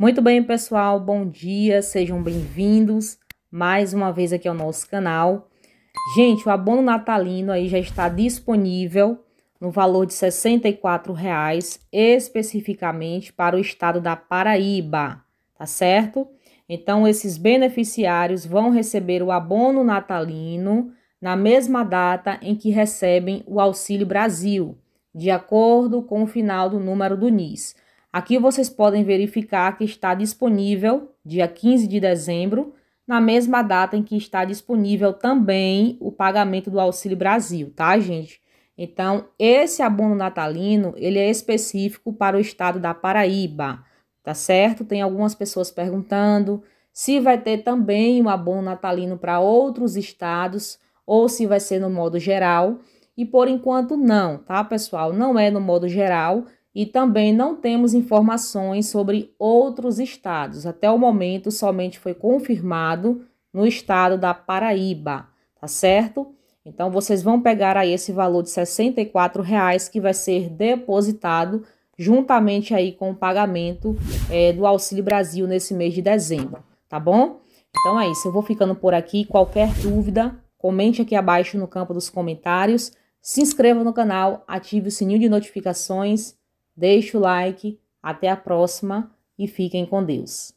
Muito bem, pessoal, bom dia, sejam bem-vindos mais uma vez aqui ao nosso canal. Gente, o abono natalino aí já está disponível no valor de R$ 64,00, especificamente para o estado da Paraíba, tá certo? Então, esses beneficiários vão receber o abono natalino na mesma data em que recebem o Auxílio Brasil, de acordo com o final do número do NIS. Aqui vocês podem verificar que está disponível dia 15 de dezembro, na mesma data em que está disponível também o pagamento do Auxílio Brasil, tá, gente? Então, esse abono natalino, ele é específico para o estado da Paraíba, tá certo? Tem algumas pessoas perguntando se vai ter também um abono natalino para outros estados ou se vai ser no modo geral. E por enquanto não, tá, pessoal? Não é no modo geral, e também não temos informações sobre outros estados. Até o momento, somente foi confirmado no estado da Paraíba, tá certo? Então, vocês vão pegar aí esse valor de R$ 64,00 que vai ser depositado juntamente aí com o pagamento é, do Auxílio Brasil nesse mês de dezembro, tá bom? Então é isso, eu vou ficando por aqui. Qualquer dúvida, comente aqui abaixo no campo dos comentários, se inscreva no canal, ative o sininho de notificações Deixe o like, até a próxima e fiquem com Deus.